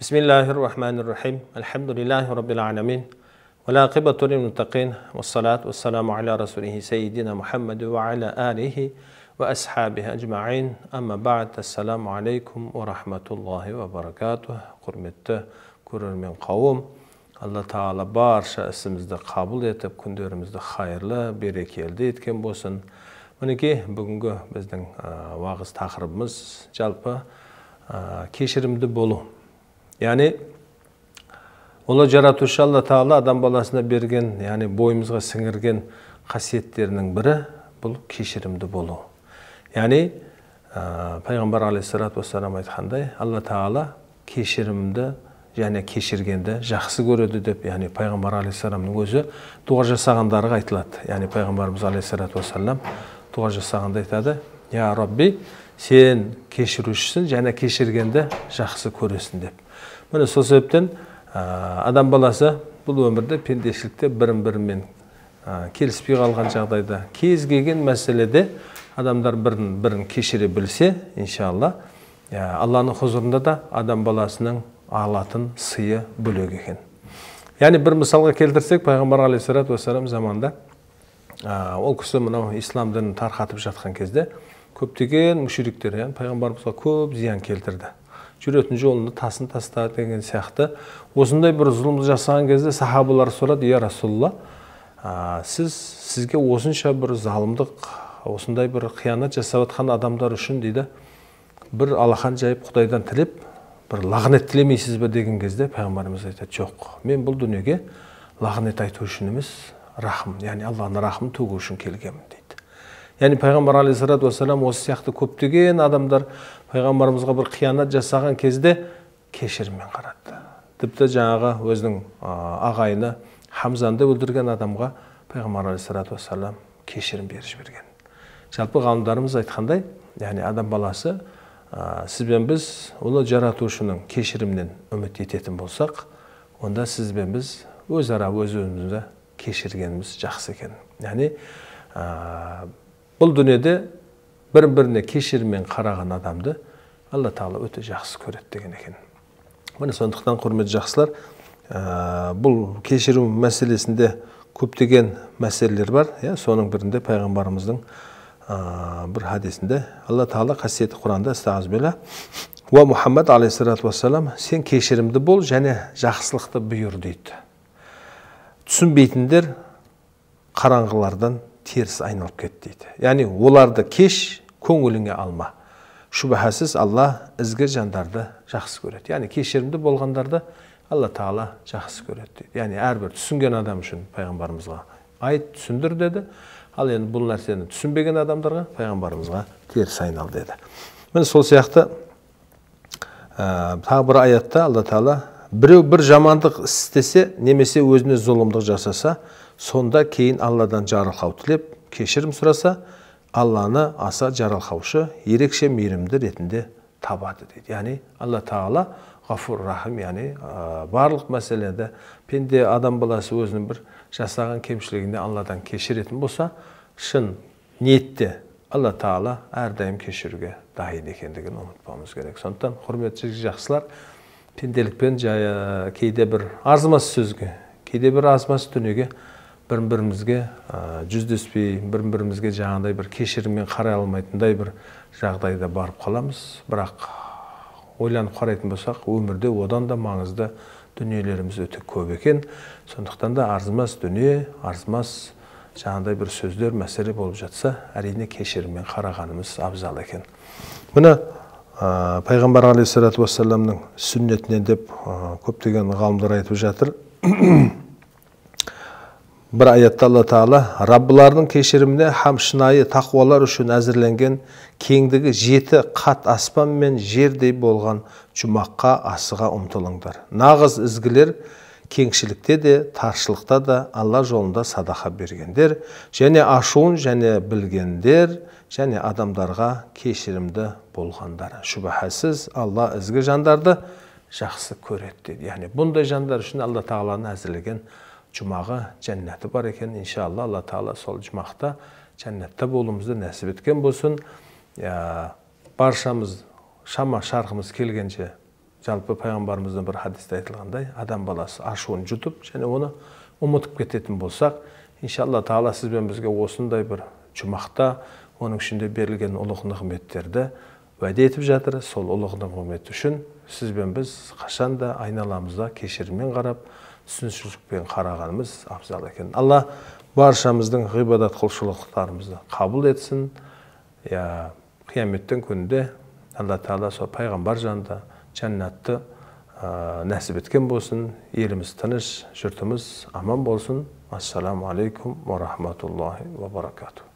بسم الله الرحمن الرحيم الحمد لله رب العالمين والعاقبة للمتقين والصلاة والسلام على رسوله سيدنا محمد وعلى آله وأصحابه أجمعين أما بعد السلام عليكم ورحمة الله وبركاته قرمت كرر قوم الله alloh taolo barcha isimizni خير لا kunlarimizni يلديت كم بوسن ونكي мінекей بزدن bizning vағыз مز жалпы кешірімді болу яғни ұлы жаратушы алла тағала адам баласына берген яғни бойымызға сіңірген қасиеттерінің бірі бұл кешірімді болу яғни ә, пайғамбар алейхисалату айтқандай алла тағала кешірімді және кешіргенді жақсы көреді деп яғни пайғамбар алейхисаламның өзі дұға жасағандарға айтылады яғни пайғамбарымыз алейхисалату уассалам дұға жасағанда айтады я рабби сен кешірушісің және кешіргенді жақсы көресің деп міне сол себептен адам баласы бұл өмірде пендешілікте бірін бірімен ә, келіспей қалған жағдайда кез келген мәселеде адамдар бірін бірін кешіре білсе иншалла алланың құзырында да адам баласының алатын сыйы бөлек екен яғни бір мысалға келтірсек пайғамбар алейхисалату вассалам заманында ол кісі мынау ислам дінін тарқатып жатқан кезде көптеген мүшриктер яғни пайғамбарымызға көп зиян келтірді жүретін жолында тасын таста деген сияқты осындай бір зұлымды жасаған кезде сахабалар сұрады я расулалла сіз сізге осынша бір залымдық осындай бір қиянат жасап жатқан адамдар үшін дейді бір алақан жайып құдайдан тілеп бір лағнет тілемейсіз бе деген кезде пайғамбарымыз айтады жоқ мен бұл дүниеге лағнет айту үшін емес рахым яғни алланың рахымын төгу үшін келгенмін яғни пайғамбар алейхисалату вассалам осы сияқты көптеген адамдар пайғамбарымызға бір қиянат жасаған кезде кешіріммен қарады тіпті жаңағы өзінің ағайыны хамзанды өлтірген адамға пайғамбар алейхисалату вассалам кешірім беріп жіберген жалпы ғалымдарымыз айтқандай яғни адам баласы ә, сіз бен біз ұлы жаратушының кешірімінен үміт ететін болсақ онда сіз бен біз өзара өз өзімізді кешіргеніміз жақсы екен яғни бұл дүниеде бір біріне кешіріммен қараған адамды алла тағала өте жақсы көреді деген екен міне сондықтан құрметті жақсылар ә, бұл кешірім мәселесінде көптеген мәселелер бар иә соның бірінде пайғамбарымыздың ә, бір хадисінде алла тағала қасиетті құранда стағазбилла уа мұхаммад алейхисалату вассалам сен кешірімді бол және жақсылықты бұйыр дейді түсінбейтіндер қараңғылардан теріс айналып кетті дейді яғни оларды кеш көңіліңе алма шүбәсіз алла ізгі жандарды жақсы көреді яғни кешірімді болғандарды алла тағала жақсы көреді дейді яғни әрбір түсінген адам үшін пайғамбарымызға айт түсіндір деді ал енді бұл нәрсені түсінбеген адамдарға пайғамбарымызға теріс айнал деді міне сол сияқты ә, тағы бір аятта алла тағала біреу бір жамандық істесе немесе өзіне зұлымдық жасаса сонда кейін алладан жарылқау тілеп кешірім сұраса алланы аса жарылқаушы ерекше мейірімді ретінде табады дейді яғни алла тағала ғафур рахим яғни барлық мәселеде пенде адам баласы өзінің бір жасаған кемшілігінде алладан кешіретін болса шын ниетте алла тағала әрдайым кешіруге дайын екендігін ұмытпауымыз керек сондықтан құрметті жақсылар пенделікпен кейде бір арзымас сөзге кейде бір азымас дүниеге бірін бірімізге жүздеспей бірін бірімізге жаңағыдай бір кешіріммен қарай алмайтындай бір жағдайда барып қаламыз бірақ ойланып қарайтын болсақ өмірде одан да маңызды дүниелеріміз өте көп екен сондықтан да арзымас дүние арзымас жаңағыдай бір сөздер мәселе болып жатса әрине кешіріммен қарағанымыз абзал екен міне ә, пайғамбар алейхисалату уассаламның сүннетінен деп ә, көптеген ғалымдар айтып жатыр бір аятта алла тағала раббыларының кешіріміне һәм шынайы тақуалар үшін әзірленген кеңдігі жеті қат аспан мен жердей болған жұмаққа асыға ұмтылыңдар нағыз ізгілер кеңшілікте де таршылықта да алла жолында садақа бергендер және ашуын және білгендер және адамдарға кешірімді болғандар шүбәһәсіз алла ізгі жандарды жақсы көреді дейді яғни бұндай жандар үшін алла тағаланың әзірлеген жұмағы жәннаты бар екен иншалла алла тағала сол жұмақта жәннатта болуымызды нәсіп еткен болсын ә, баршамыз шама шарқымыз келгенше жалпы пайғамбарымыздың бір хадисте айтылғандай адам баласы ашуын жұтып және оны ұмытып кететін болсақ иншалла тағала сізбен бізге осындай бір жұмақта оның ішінде берілген ұлық нығметтерді уәде етіп жатыр сол ұлық нығмет үшін сіз бен біз қашан да айналамызда кешіріммен қарап түсінушілікпен қарағанымыз абзал екен алла баршамыздың ғибадат құлшылықтарымызды қабыл етсін иә қияметтің күнінде алла тағала сол пайғамбар жанында жәннатты ә, нәсіп еткен болсын еліміз тыныш жұртымыз аман болсын ассаламу алейкум уа рахматуллахи уа баракату